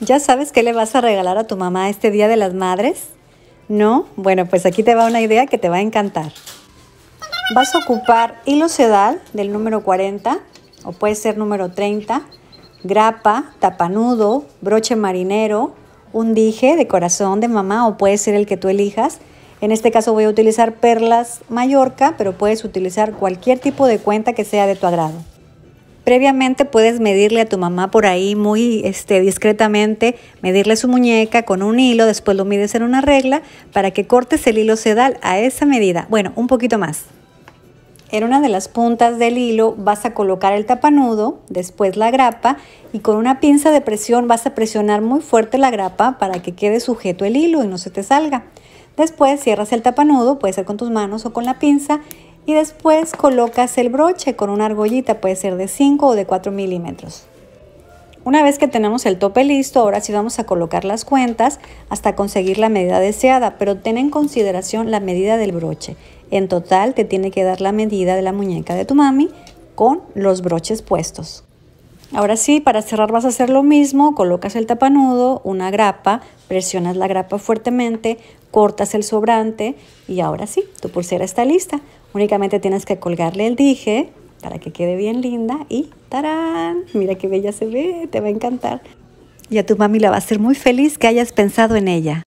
¿Ya sabes qué le vas a regalar a tu mamá este Día de las Madres? ¿No? Bueno, pues aquí te va una idea que te va a encantar. Vas a ocupar hilo sedal del número 40 o puede ser número 30, grapa, tapanudo, broche marinero, un dije de corazón de mamá o puede ser el que tú elijas. En este caso voy a utilizar perlas Mallorca, pero puedes utilizar cualquier tipo de cuenta que sea de tu agrado. Previamente puedes medirle a tu mamá por ahí muy este, discretamente, medirle su muñeca con un hilo, después lo mides en una regla para que cortes el hilo sedal a esa medida. Bueno, un poquito más. En una de las puntas del hilo vas a colocar el tapanudo, después la grapa y con una pinza de presión vas a presionar muy fuerte la grapa para que quede sujeto el hilo y no se te salga. Después cierras el tapanudo, puede ser con tus manos o con la pinza y después colocas el broche con una argollita, puede ser de 5 o de 4 milímetros. Una vez que tenemos el tope listo, ahora sí vamos a colocar las cuentas hasta conseguir la medida deseada, pero ten en consideración la medida del broche. En total te tiene que dar la medida de la muñeca de tu mami con los broches puestos. Ahora sí, para cerrar vas a hacer lo mismo, colocas el tapanudo, una grapa, presionas la grapa fuertemente, cortas el sobrante y ahora sí, tu pulsera está lista. Únicamente tienes que colgarle el dije para que quede bien linda y ¡tarán! Mira qué bella se ve, te va a encantar. Y a tu mami la va a hacer muy feliz que hayas pensado en ella.